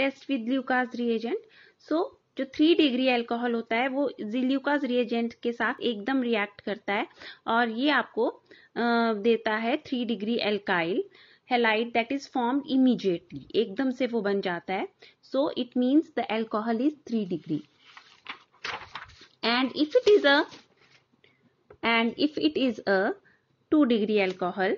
Test with Lucas reagent so जो three degree alcohol होता है वो जिल्यूकास रिएजेंट के साथ एकदम रिएक्ट करता है और ये आपको देता है three degree alkyl halide that is form immediately एकदम से वो बन जाता है so it means the alcohol is three degree and if it is a and if it is a two degree alcohol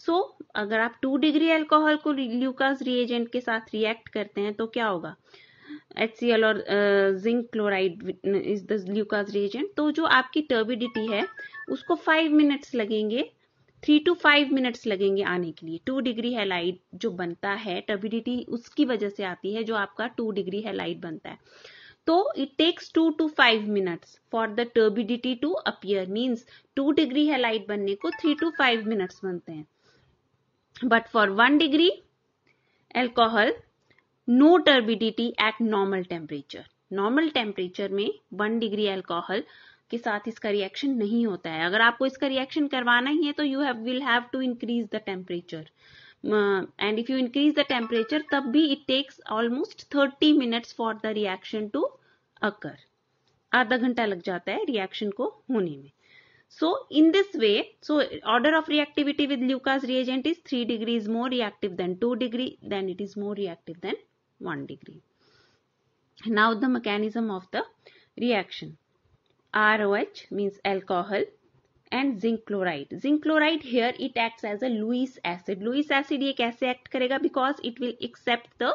so so, अगर आप टू degree एल्कोहल को ल्यूकास रिएजेंट के साथ रिएक्ट करते हैं तो क्या होगा एच और zinc chloride is the Lucas reagent तो जो आपकी टर्बिडिटी है उसको फाइव मिनट्स लगेंगे थ्री टू फाइव मिनट्स लगेंगे आने के लिए टू डिग्री हेलाइट जो बनता है टर्बिडिटी उसकी वजह से आती है जो आपका टू डिग्री हेलाइट बनता है तो it takes two two five minutes for the turbidity to appear means two degree halide बनने को थ्री टू फाइव मिनट्स बनते हैं but for 1 degree alcohol no turbidity at normal temperature normal temperature में one degree alcohol के साथ इसका reaction नहीं होता है अगर आपको इसका रिएक्शन करवाना ही है तो you have will have to increase the temperature and if you increase the temperature तब भी it takes almost thirty minutes for the reaction to occur आधा घंटा लग जाता है रिएक्शन को होने में So in this way, so order of reactivity with Lucas reagent is 3 degree is more reactive than 2 degree, then it is more reactive than 1 degree. Now the mechanism of the reaction. ROH means alcohol and zinc chloride. Zinc chloride here it acts as a Lewis acid. Lewis acid ये कैसे act because it will accept the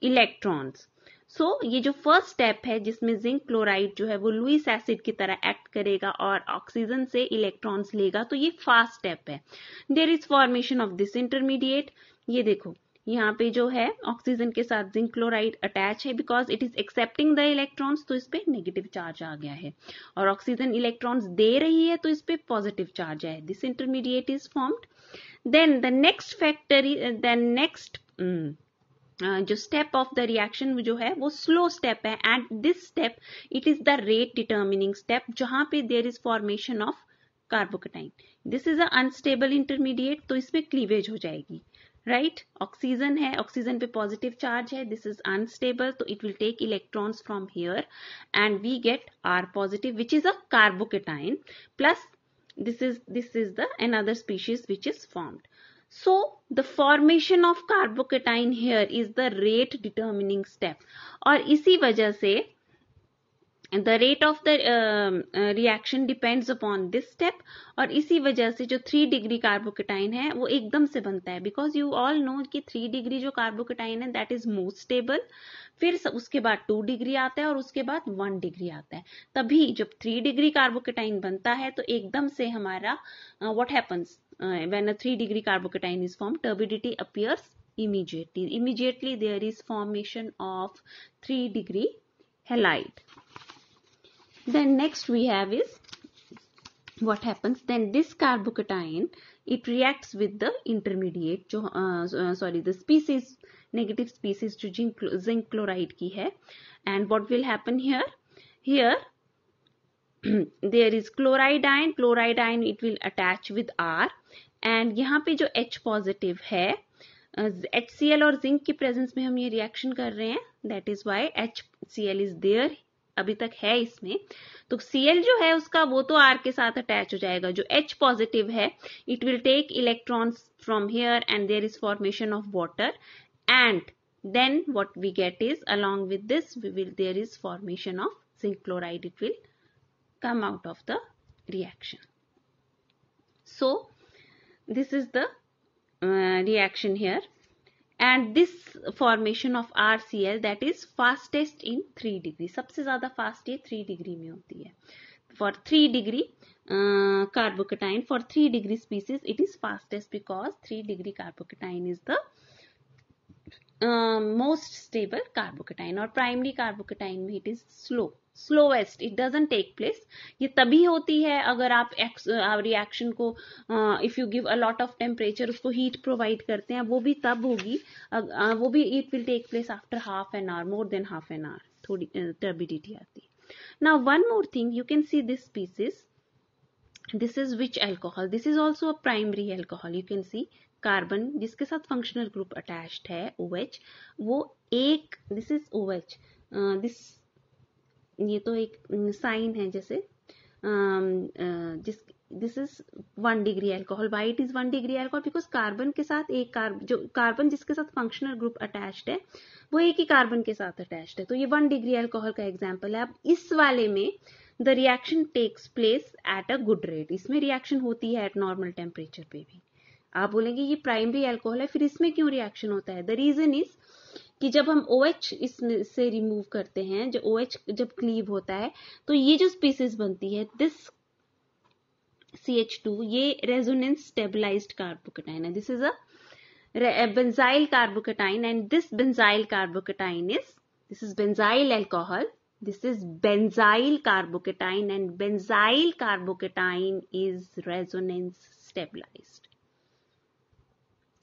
electrons. So so, ये जो first step है जिसमें zinc chloride जो है वो Lewis acid की तरह एक्ट करेगा और ऑक्सीजन से इलेक्ट्रॉन्स लेगा तो ये फास्ट स्टेप है there is formation of this intermediate ये देखो यहाँ पे जो है ऑक्सीजन के साथ जिंक क्लोराइड अटैच है because it is accepting the electrons तो इसपे नेगेटिव चार्ज आ गया है और ऑक्सीजन इलेक्ट्रॉन्स दे रही है तो इसपे पॉजिटिव चार्ज है this intermediate is formed then the next factor then next जो स्टेप ऑफ द रिएक्शन जो है वो स्लो स्टेप है and this step it is the rate determining step जहां पे there is formation of carbocation this is unstable intermediate तो इसमें cleavage हो जाएगी राइट right? ऑक्सीजन है ऑक्सीजन पे पॉजिटिव चार्ज है दिस इज अनस्टेबल तो it will take electrons from here and we get R positive which is a carbocation plus is this is the an other species which is formed So the formation of carbocation here is the rate determining step. और इसी वजह से the rate of the uh, depends upon this step और इसी वजह से जो three degree carbocation है वो एकदम से बनता है बिकॉज यू ऑल नो कि थ्री डिग्री जो कार्बोकेटाइन है दैट इज मोस्ट स्टेबल फिर उसके बाद टू डिग्री आता है और उसके बाद वन डिग्री आता है तभी जब थ्री डिग्री कार्बोकेटाइन बनता है तो एकदम से हमारा what uh, happens uh, when a 3 degree carbocation is formed, turbidity appears immediately. Immediately there is formation of 3 degree halide. Then next we have is what happens then this carbocation it reacts with the intermediate uh, uh, sorry the species negative species to zinc zinc chloride ki hai. and what will happen here here there is chloride ion chloride ion it will attach with R and यहाँ पे जो H positive है H C L और zinc की presence में हम ये reaction कर रहे हैं that is why H C L is there अभी तक है इसमें तो Cl जो है उसका वो तो R के साथ अटैच हो जाएगा जो H पॉजिटिव है it will take electrons from here and there is formation of water and then what we get is along with this we will there is formation of zinc chloride come out of the reaction. So, this is the uh, reaction here and this formation of RCl that is fastest in 3 degree. सबसे ज़्यादा fast ये 3 degree में होती है. For 3 degree uh, carbocation, for 3 degree species it is fastest because 3 degree carbocation is the most stable carbocation और primary carbocation में it is slow slowest it doesn't take place ये तभी होती है अगर आप रिएक्शन uh, को if you give a lot of temperature उसको हीट प्रोवाइड करते हैं वो भी तब होगी uh, वो भी it will take place after half an hour more than half an hour थोड़ी टर्बिडिटी uh, आती है ना one more thing you can see this pieces this is which alcohol this is also a primary alcohol you can see carbon जिसके साथ functional group attached है OH वो एक this is OH this ये तो एक साइन mm, है जैसे um, uh, जिस this is one degree alcohol why it is one degree alcohol because carbon के साथ एक कार्बन जो कार्बन जिसके साथ फंक्शनल ग्रुप अटैच्ड है वो एक ही कार्बन के साथ अटैच्ड है तो ये वन डिग्री एल्कोहल का एग्जाम्पल है अब इस वाले में the reaction takes place at a good rate इसमें रिएक्शन होती है एट नॉर्मल टेम्परेचर पे भी आप बोलेंगे ये प्राइमरी एल्कोहल है फिर इसमें क्यों रिएक्शन होता है द रीजन इज कि जब हम ओ एच इसमें से रिमूव करते हैं जो ओ एच जब क्लीव होता है तो ये जो स्पीसीज बनती है दिस सी एच टू ये रेजोनेंस स्टेबिलाईज कार्बोकटाइन है this is a benzyl carbocation and this benzyl carbocation is this is benzyl alcohol this is benzyl carbocation and benzyl carbocation is resonance stabilise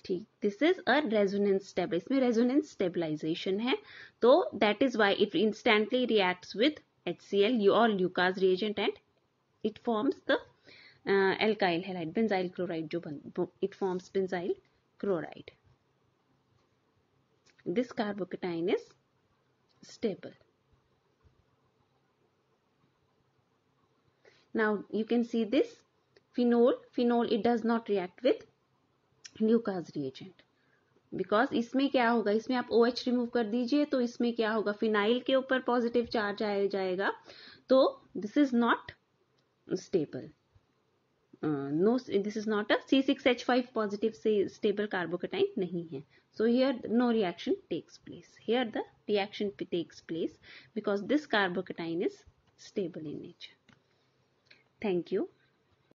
ठीक this is a resonance stable इसमें resonance stabilisation है तो that is why it instantly react with H C L you और Lucas reagent and it forms the alkyl halide benzyl chloride जो बन it forms benzyl chloride this carbocation is stable now you can see this phenol phenol it does not react with Lucas reagent because इसमें क्या होगा इसमें आप ओ OH H remove कर दीजिए तो इसमें क्या होगा फिनाइल के ऊपर पॉजिटिव चार्ज आया जाएगा तो this is not stable no this is not a C six H five positive से स्टेबल कार्बोकेटाइन नहीं है so here no reaction takes place here the reaction takes place because this carbocation is stable in nature thank you